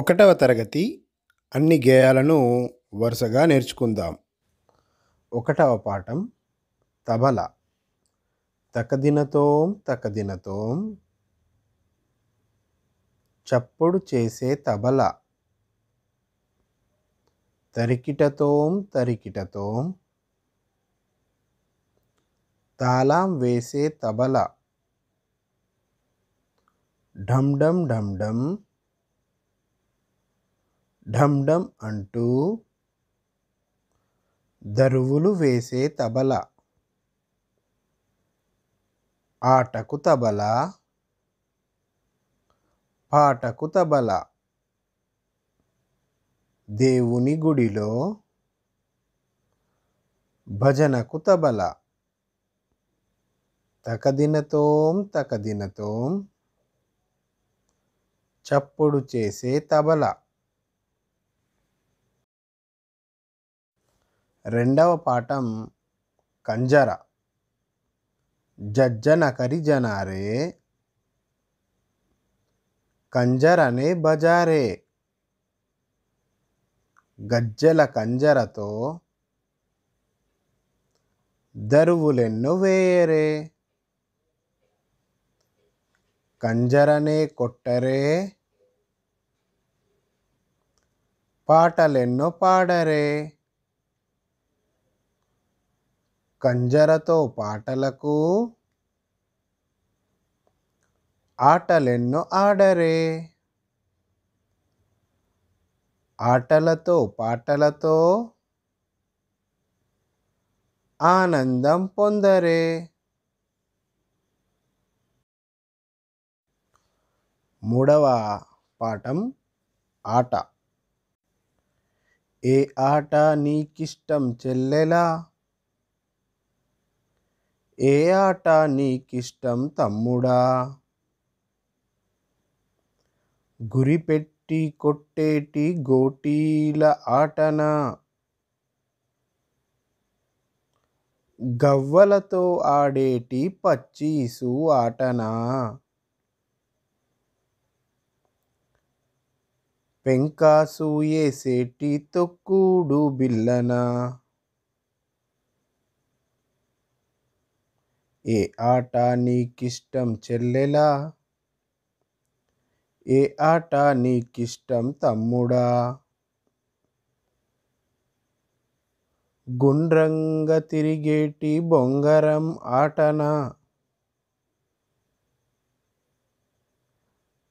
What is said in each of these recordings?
ఒకటవ తరగతి అన్ని గేయాలను వరుసగా నేర్చుకుందాం ఒకటవ పాఠం తబల తకదినతోం తకదినతోం చప్పుడు చేసే తబల తరికిటతోం తరికిటతోం తాళం వేసే తబల ఢమ్ ఢమ్ ఢమ్ ఢమ్ ఢమ్ ఢమ్ అంటూ దరువులు వేసే తబల ఆటకు తబల పాటకు తబల దేవుని గుడిలో భజనకు తబల తకదినతోం తకదినతోం చప్పుడు చేసే తబల రెండవ పాఠం కంజర జజ్జన కరిజనారే కంజరనే బజారే గజ్జల కంజరతో దరువులెన్ను వేయరే కంజరనే కొట్టరే పాటలెన్నో పాడరే కంజరతో పాటలకు ఆటలెన్నో ఆడరే ఆటలతో పాటలతో ఆనందం పొందరే మూడవ పాఠం ఆట ఏ ఆట నీకిష్టం చెల్లెలా ఏ ఆట నీకిష్టం తమ్ముడా గురిపెట్టి కొట్టేటి గోటీల ఆటనా గవ్వలతో ఆడేటి పచ్చీసు ఆటనా పెంకాసు ఏసేటి తొక్కుడు బిల్లనా ఏ ఆట నీకిష్టం చెల్లెలా ఏ ఆట నీకిష్టం తమ్ముడా గుండ్రంగా తిరిగేటి బొంగరం ఆటనా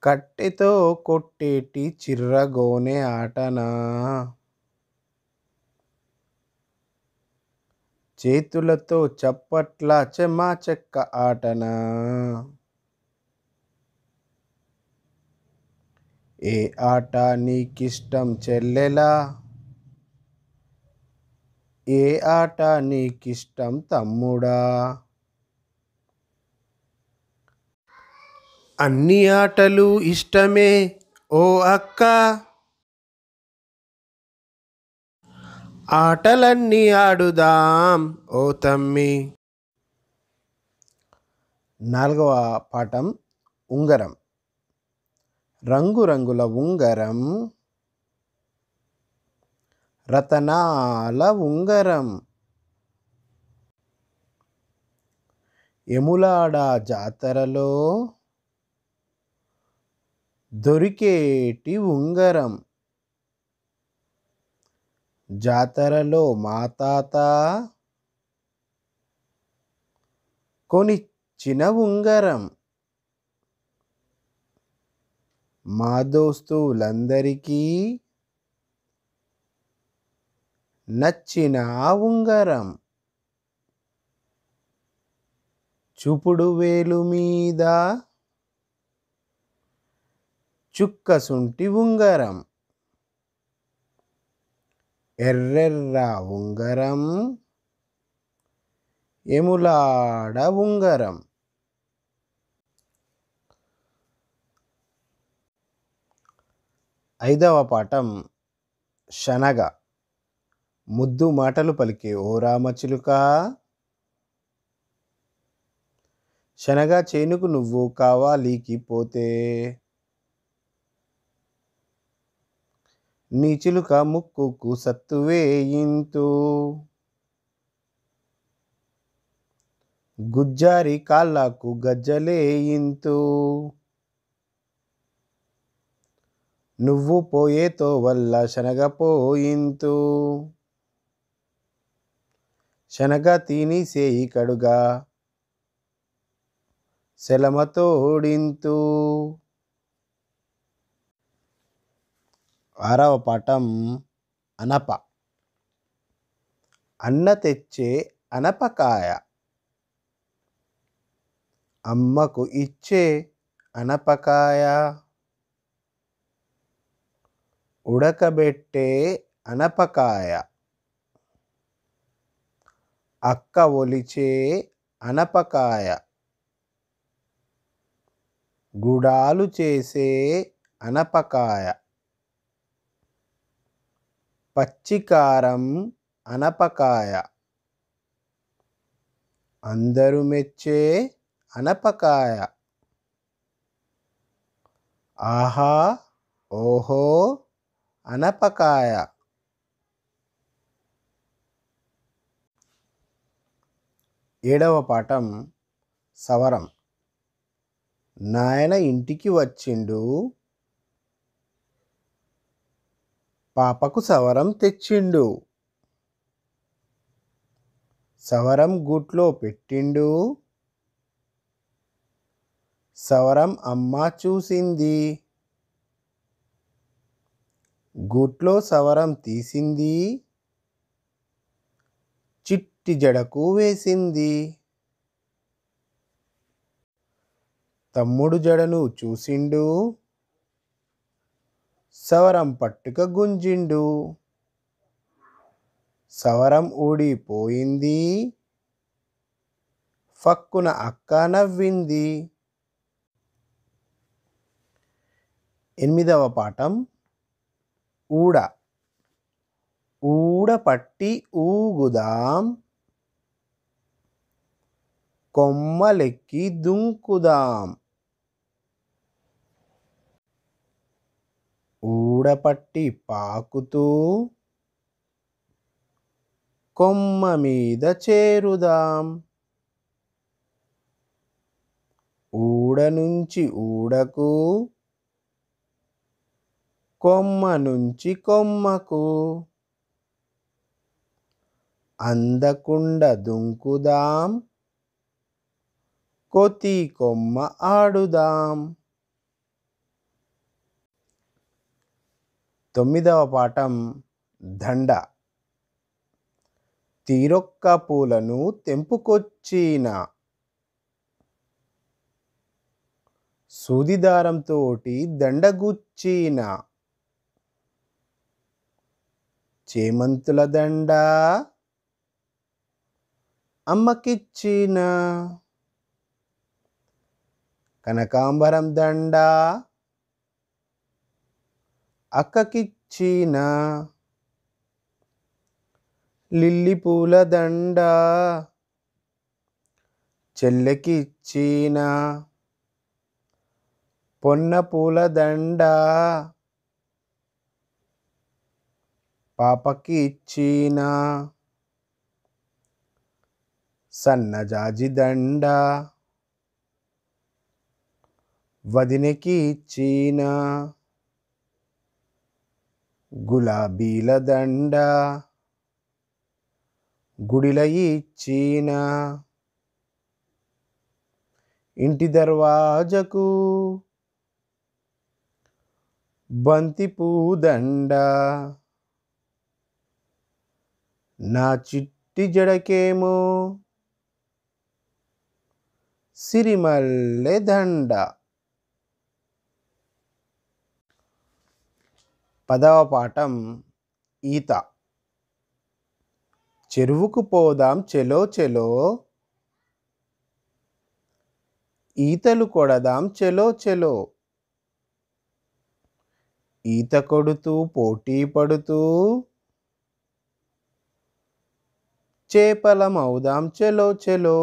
కట్టెతో కొట్టేటి చిర్రగోనే ఆటనా చేతులతో చప్పట్ల చెమాచెక్క ఆటన ఏ ఆట నీకిష్టం చెల్లెలా ఏ ఆట నీకిష్టం తమ్ముడా అన్ని ఆటలు ఇష్టమే ఓ అక్క ఆటలన్నీ ఆడుదాం ఓ తమ్మి నాలుగవ పాఠం ఉంగరం రంగురంగుల ఉంగరం రతనాల ఉంగరం ఎములాడ జాతరలో దొరికేటి ఉంగరం జాతరలో మా తాత కొనిచ్చిన ఉంగరం మా దోస్తులందరికీ నచ్చిన ఉంగరం చూపుడు వేలు మీద చుక్కసుంటి ఉంగరం ఎర్రెర్ర ఉంగరం ఎములాడ ఉంగరం ఐదవ పాఠం శనగ ముద్దు మాటలు పలికే ఓ రామచిలుక శనగ చేనుకు నువ్వు కావాలికి పోతే నీచులుక ముక్కుకు సత్తువేయింతు గుజ్జారి కాళ్ళకు గజ్జలేయింతు నువ్వు పోయేతో వల్ల శనగపోయింతు శనగ తిని సేయి కడుగా శలమతోడింతు ఆరవ పాఠం అనప అన్న తెచ్చే అనపకాయ అమ్మకు ఇచ్చే అనపకాయ ఉడకబెట్టే అనపకాయ అక్క ఒలిచే అనపకాయ గుడాలు చేసే అనపకాయ పచ్చికారం అనపకాయ అందరూ మెచ్చే అనపకాయ ఆహా ఓహో అనపకాయ ఏడవ పాఠం సవరం నాయన ఇంటికి వచ్చిండు పాపకు సవరం తెచ్చిండు సవరం గూట్లో పెట్టిండు సవరం అమ్మ చూసింది గూట్లో సవరం తీసింది చిట్టి జడకు వేసింది తమ్ముడు జడను చూసిండు సవరం పట్టుక గుంజిండు సవరం ఊడిపోయింది ఫక్కున అక్క నవ్వింది ఎనిమిదవ పాఠం ఊడ ఊడ పట్టి ఊగుదాం కొమ్మలెక్కి దుంకుదాం ఊడపట్టి పాకుతూ కొమ్మ మీద చేరుదాం ఊడ నుంచి ఊడకు కొమ్మ నుంచి కొమ్మకు అందకుండ దుంకుదాం కొతి కొమ్మ ఆడుదాం తొమ్మిదవ పాఠం దండ తీరొక్క పూలను తెంపుకొచ్చిన సూదిదారంతోటి దండగుచ్చిన చేమంతుల దండ అమ్మకిచ్చిన కనకాంబరం దండ అక్కకిచ్చిన లిల్లి పూల దండ చెల్లెకిచ్చిన పొన్న పూల దండ పాపకి ఇచ్చిన సన్నజాజి దండ వదినకి ఇచ్చిన గులాబీల దండ గుడిల ఇచ్చిన ఇంటి దర్వాజకు పూదండ నా చిట్టి జడకేమో సిరిమల్లె దండ పదవ పాఠం ఈత చెరువుకు పోదాం చెలో చెలో ఈతలు కొడదాం చెలో చెలో ఈత కొడుతూ పోటీ పడుతూ చేపలమవుదాం చెలో చెలో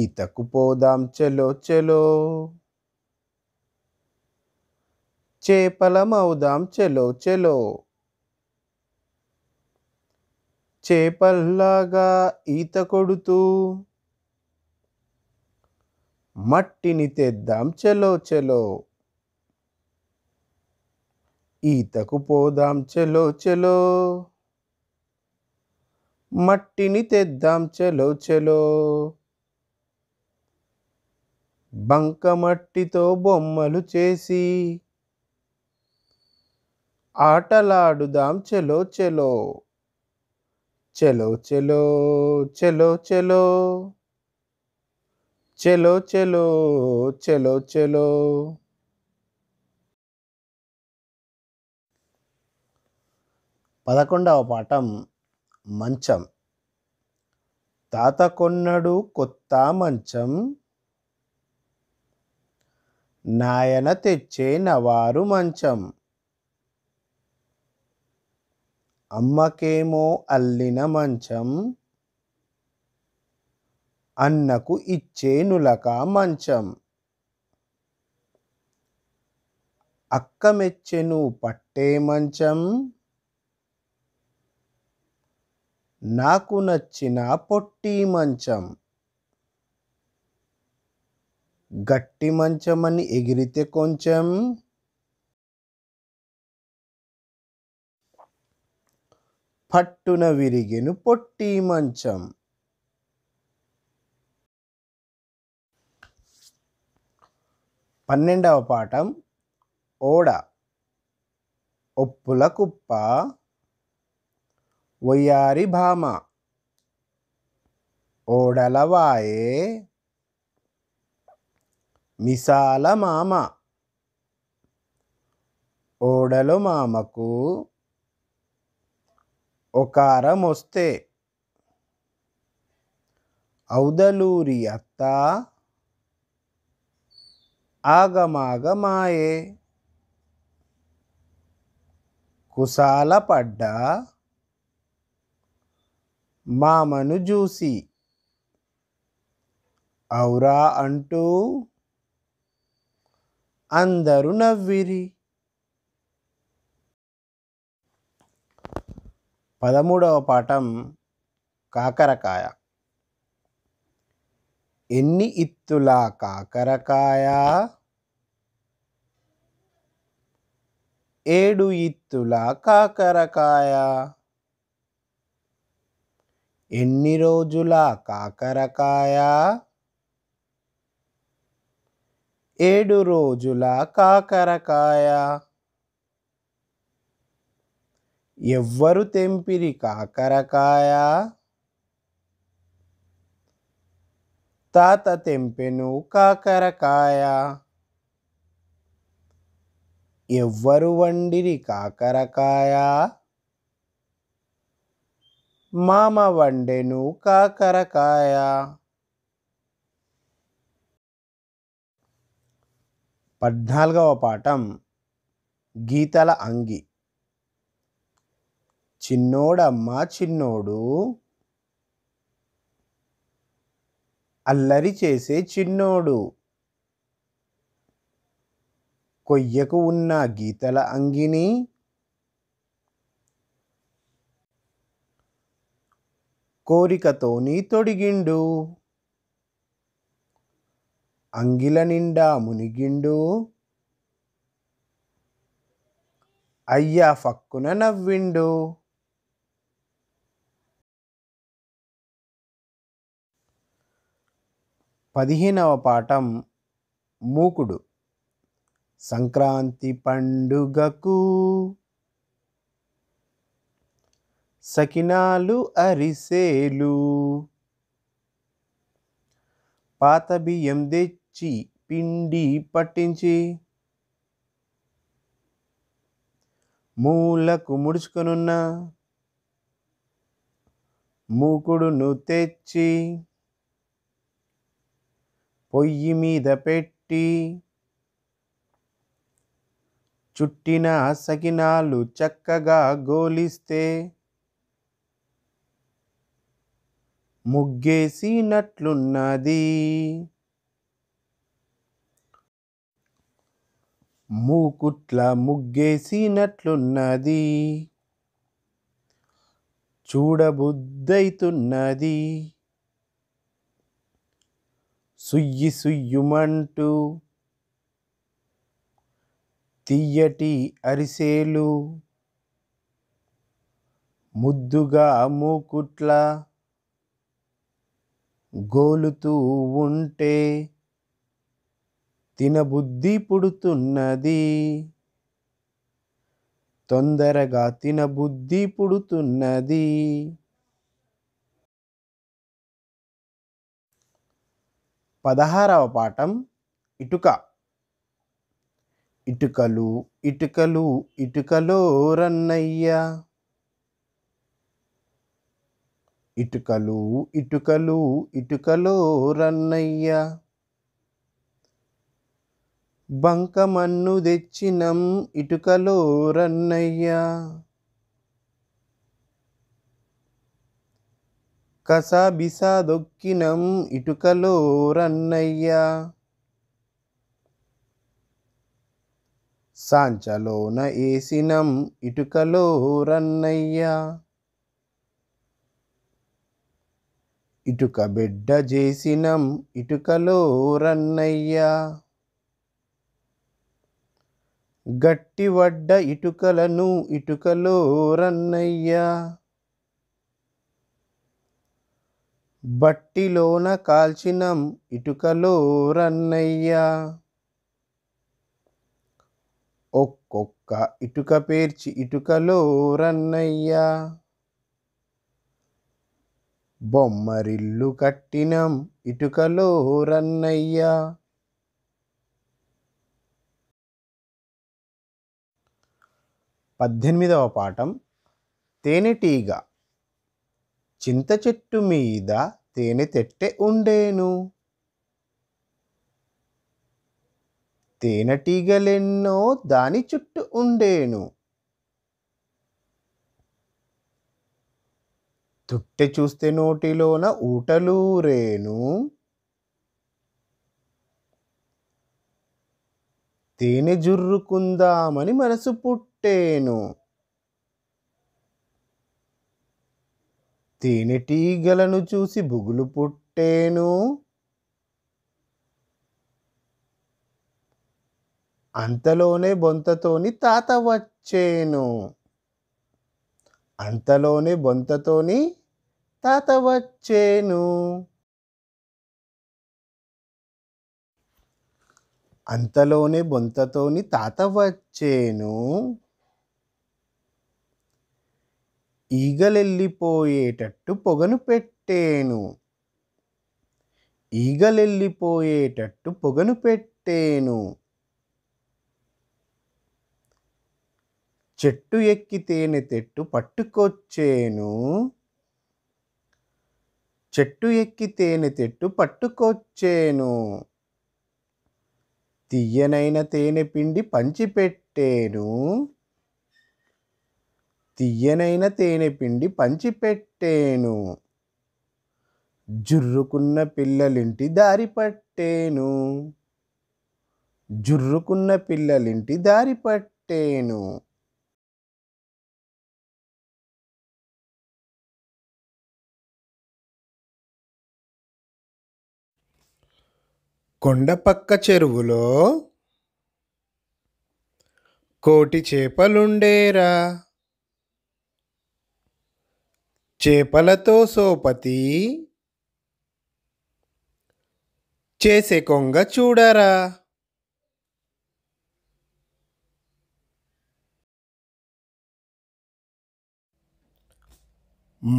ఈతకు పోదాం చెలో చెలో చేపలమవుదాం చెలో చెలో చేపల్లాగా ఈత కొడుతూ మట్టిని తెద్దాం చెలో చెలో ఈతకు పోదాం చెలో చెలో మట్టిని తెద్దాం చెలో చెలో బంకమట్టితో బొమ్మలు చేసి ఆటలాడుదాం చెలో చెలో చెలో చెలో చెలో చెలో చెలో చెలో చెలో చెలో పదకొండవ పాఠం మంచం తాత కొన్నడు కొత్త మంచం నాయన తెచ్చే నవారు మంచం అమ్మకేమో అల్లిన మంచం అన్నకు ఇచ్చే నులక మంచం అక్క మెచ్చెను పట్టే మంచం నాకు నచ్చిన పొట్టి మంచం గట్టి మంచమని ఎగిరితే కొంచెం పట్టున విరిగెను పొట్టి మంచం పన్నెండవ పాఠం ఓడ ఒప్పుల కుప్ప ఒయ్యారి భామ ఓడలవాయే మిసాల మామ ఓడలు మామకు ఒకారం వస్తే ఔదలూరి అత్త ఆగమాగమాయే కుశాల పడ్డ మామను చూసి ఔరా అంటూ అందరూ నవ్విరి పదమూడవ పాఠం కాకరకాయ ఎన్ని ఇత్తుల కాకరకాయ ఏడు ఇత్తుల కాకరకాయ ఎన్ని రోజుల కాకరకాయ ఏడు రోజుల కాకరకాయ ఎవ్వరు తెంపిరి కాకరకాయ తాత తెంపెను కాకరకాయ ఎవ్వరు వండిరి కాకరకాయ మామ వండెను కాకరకాయ పద్నాలుగవ పాఠం గీతల అంగి చిన్నోడమ్మా చిన్నోడు అల్లరి చేసే చిన్నోడు కొయ్యకు ఉన్న గీతల అంగిని కోరికతోని తొడిగిండు అంగిల నిండా మునిగిండు అయ్యా ఫక్కున నవ్విండు పదిహేనవ పాఠం మూకుడు సంక్రాంతి పండుగకు సకినాలు అరిసేలు పాత బియ్యం తెచ్చి పిండి పట్టించి మూలకు ముడుచుకొనున్న మూకుడును తెచ్చి పొయ్యి మీద పెట్టి చుట్టిన సకినాలు చక్కగా గోలిస్తే ముగ్గేసినట్లున్నది మూకుట్ల ముగ్గేసినట్లున్నది చూడబుద్దైతున్నది సుయ్యి సుయ్యుమంటూ తియ్యటి అరిసేలు ముద్దుగా మూకుట్ల గోలుతూ ఉంటే తినబుద్ధి పుడుతున్నది తొందరగా తినబుద్ధి పుడుతున్నది పదహారవ పాఠం ఇటుక ఇటుకలు ఇటుకలు ఇటుకలో రన్నయ్య ఇటుకలు ఇటుకలు ఇటుకలో రన్నయ్య బంకమన్ను తెచ్చినం ఇటుకలో రన్నయ్య కసాబిసాదొక్కినం ఇటుకలో రన్నయ్యా సాంచలోన ఏసినం ఇటుకలో రన్నయ్యా ఇటుక బిడ్డ చేసినం ఇటుకలో రన్నయ్యా వడ్డ ఇటుకలను ఇటుకలో రన్నయ్యా బట్టిలోన కాల్చినం ఇటుకలో రన్నయ్యా ఒక్కొక్క ఇటుక పేర్చి ఇటుకలో రన్నయ్యా బొమ్మరిల్లు కట్టినం ఇటుకలో రన్నయ్యా పద్దెనిమిదవ పాఠం తేనెటీగ చింత చెట్టు మీద తేనె తెట్టె ఉండేను తేనెటీగలెన్నో దాని చుట్టూ ఉండేను తుట్టె చూస్తే నోటిలోన ఊటలూరేను తేనె జుర్రుకుందామని మనసు పుట్టేను తేనెటీగలను చూసి బుగులు పుట్టేను అంతలోనే బొంతతోని తాత వచ్చేను అంతలోనే బొంతతోని తాత వచ్చేను అంతలోనే బొంతతోని తాత వచ్చేను ఈగలెళ్ళిపోయేటట్టు పొగను పెట్టేను ఈగలెళ్ళిపోయేటట్టు పొగను పెట్టేను చెట్టు ఎక్కితేనె తెట్టు పట్టుకొచ్చేను చెట్టు ఎక్కితేనె తెట్టు పట్టుకొచ్చేను తీయనైన తేనె పిండి పంచిపెట్టేను తియ్యనైన తేనె పిండి పంచిపెట్టేను జుర్రుకున్న పిల్లలింటి దారి పట్టేను జుర్రుకున్న పిల్లలింటి దారి పట్టేను కొండపక్క చెరువులో కోటి చేపలుండేరా చేపలతో సోపతి చేసే కొంగ చూడరా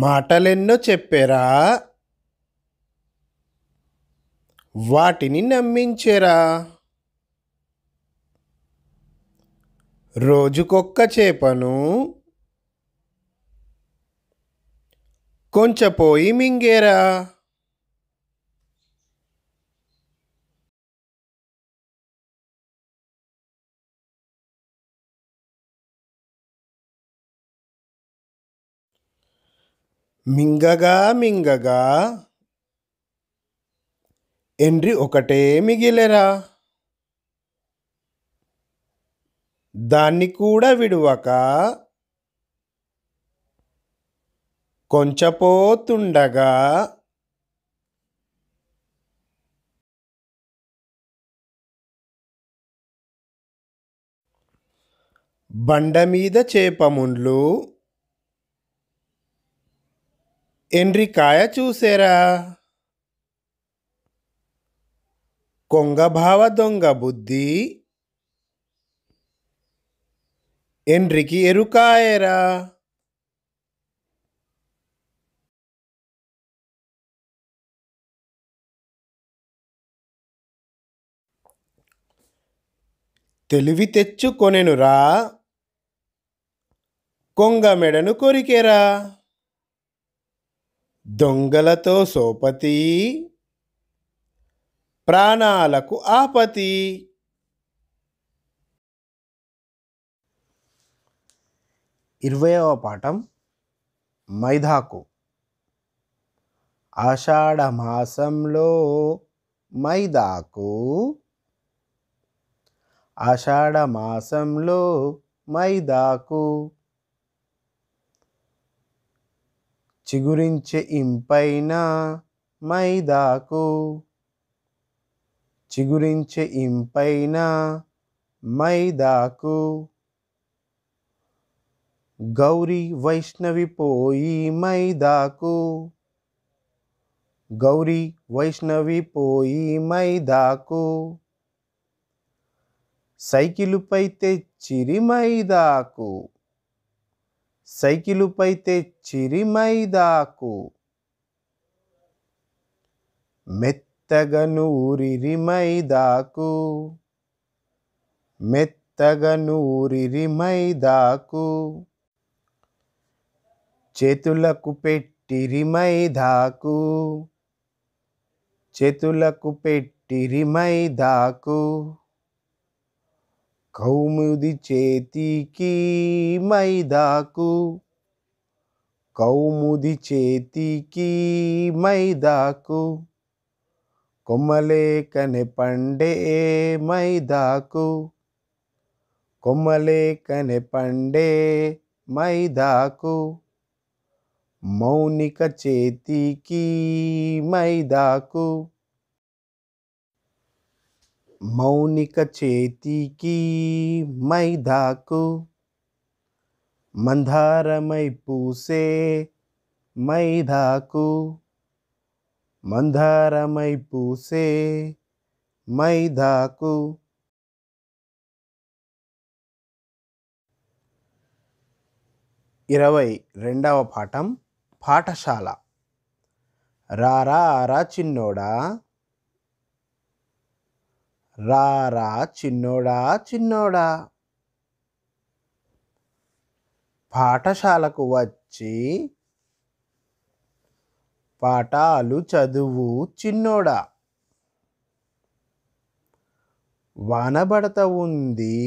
మాటలెన్నో చెప్పారా వాటిని నమ్మించరా రోజుకొక్క చేపను ಕೊಂಚಪೋಯಿ మింగేరా మింగగా మింగగా ఎండ్రి ఒకటే మిగిలెరా దాన్ని కూడా విడువక కొంచపోతుండగా బండమీద చేపముండ్లు ఎండ్రికాయ చూసేరా కొంగభావ దొంగ బుద్ధి ఎండ్రికి ఎరుకాయరా తెలివి తెచ్చుకొనెనురా మెడను కొరికెరా దొంగలతో సోపతి ప్రాణాలకు ఆపతి ఇరవయవ పాఠం మైదాకు ఆషాఢమాసంలో మైదాకు ఆషాఢమాసంలో మైదాకు చిగురించే ఇంపైన మైదాకు చిగురించే ఇంపైన మైదాకు గౌరీ వైష్ణవి పోయి మైదాకు గౌరీ వైష్ణవి పోయి మైదాకు సైకిలుపైతే చిరిమైదాకు సైకిలుపైతే చిరిమైదాకు మెత్తగను ఊరిరిమైదాకు మెత్తగను ఊరిరిమైదాకు చేతులకు పెట్టిరిమైదాకు చేతులకు పెట్టిరిమైదాకు కౌముది చేతికి మైదాకు కౌముది చేతికి మైదాకు కొమ్మలేకని పండే మైదాకు కొమ్మలేకని పండే మైదాకు మౌనిక చేతికి మైదాకు మౌనిక చేతికి మైదాకు మందారమై పూసే మైదాకు మందారమై పూసే మైదాకు ఇరవై రెండవ పాఠం పాఠశాల రారా రా చిన్నోడా రారా చిన్నోడా చిన్నోడా పాఠశాలకు వచ్చి పాఠాలు చదువు చిన్నోడా వానబడత ఉంది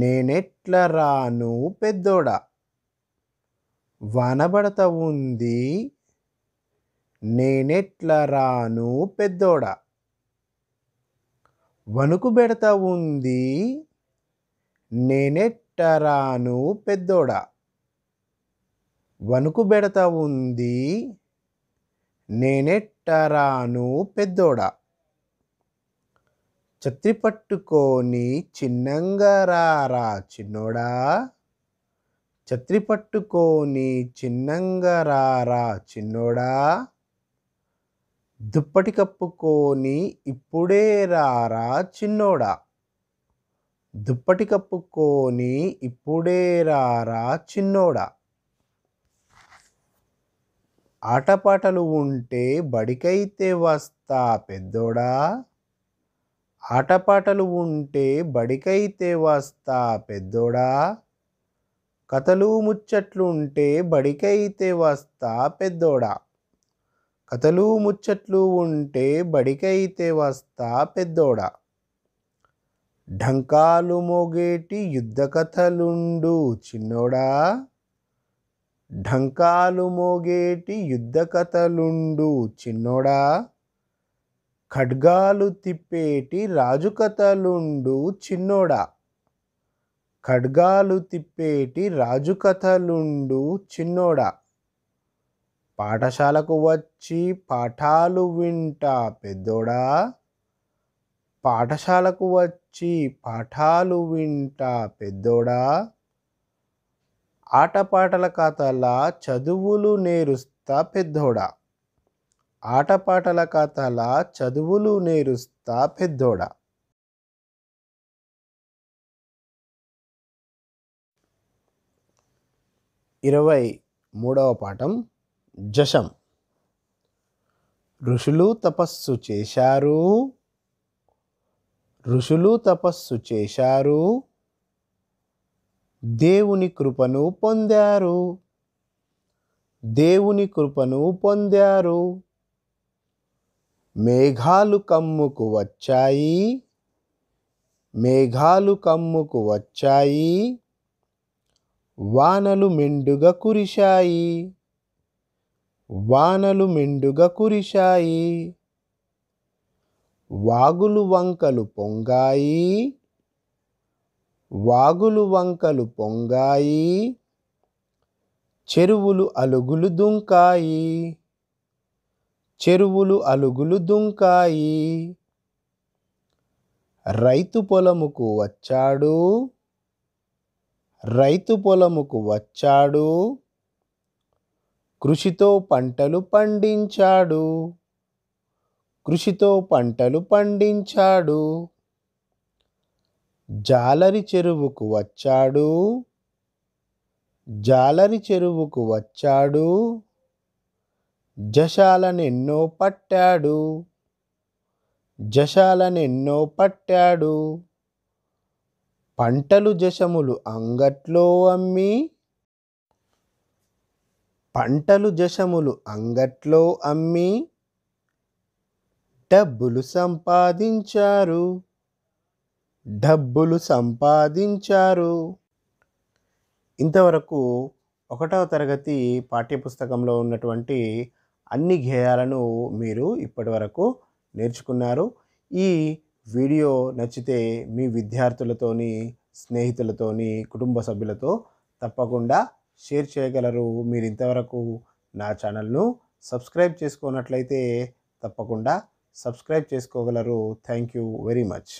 నేనెట్ల రాను పెద్దోడా వానబడత ఉంది నేనెట్ల రాను పెద్దోడా వణుకు పెడతా ఉంది నేనెట్టరాను పెద్దోడా పెడతా ఉంది నేనెట్టరాను పెద్దోడా ఛత్రి పట్టుకొని చిన్నంగా రారా చిన్నోడా ఛత్రి పట్టుకొని చిన్నంగా రారా చిన్నోడా దుప్పటి కప్పుకొని ఇప్పుడే రారా చిన్నోడా దుప్పటి కప్పుకొని ఇప్పుడే రారా చిన్నోడా ఆటపాటలు ఉంటే బడికైతే వస్తా పెద్దోడా ఆటపాటలు ఉంటే బడికైతే వస్తా పెద్దోడా కథలు ముచ్చట్లుంటే బడికైతే వస్తా పెద్దోడా కథలు ముచ్చట్లు ఉంటే బడికైతే వస్తా పెద్దోడా ఢంకాలు మోగేటి యుద్ధ కథలుండు చిన్నోడా ఢంకాలు మోగేటి యుద్ధ కథలుండు చిన్నోడా ఖడ్గాలు తిప్పేటి రాజు కథలుండు చిన్నోడా ఖడ్గాలు తిప్పేటి రాజు కథలుండు చిన్నోడా పాఠశాలకు వచ్చి పాఠాలు వింటా పెద్దోడా పాఠశాలకు వచ్చి పాఠాలు వింటా పెద్దోడా ఆటపాటల కథల చదువులు నేరుస్తా పెద్దోడా ఆటపాటల కథల చదువులు నేరుస్తా పెద్దోడా ఇరవై మూడవ పాఠం జశం ఋషులు తపస్సు చేశారు ఋషులు తపస్సు చేశారు దేవుని కృపను పొందారు దేవుని కృపను పొందారు మేఘాలు కమ్ముకు వచ్చాయి మేఘాలు కమ్ముకు వచ్చాయి వానలు మెండుగా కురిశాయి వానలు మెండుగా కురిశాయి వాగులు వంకలు పొంగాయి వాగులు వంకలు పొంగాయి చెరువులు అలుగులు దుంకాయి చెరువులు అలుగులు దుంకాయి రైతు పొలముకు వచ్చాడు రైతు పొలముకు వచ్చాడు కృషితో పంటలు పండించాడు కృషితో పంటలు పండించాడు జాలరి చెరువుకు వచ్చాడు జాలరి చెరువుకు వచ్చాడు జశాలనెన్నో పట్టాడు జశాలనెన్నో పట్టాడు పంటలు జశములు అంగట్లో అమ్మి పంటలు జశములు అంగట్లో అమ్మి డబ్బులు సంపాదించారు డబ్బులు సంపాదించారు ఇంతవరకు ఒకటవ తరగతి పాఠ్యపుస్తకంలో ఉన్నటువంటి అన్ని ధ్యేయాలను మీరు ఇప్పటి వరకు నేర్చుకున్నారు ఈ వీడియో నచ్చితే మీ విద్యార్థులతోని స్నేహితులతోని కుటుంబ సభ్యులతో తప్పకుండా షేర్ చేయగలరు మీరు ఇంతవరకు నా ఛానల్ను సబ్స్క్రైబ్ చేసుకున్నట్లయితే తప్పకుండా సబ్స్క్రైబ్ చేసుకోగలరు థ్యాంక్ యూ వెరీ మచ్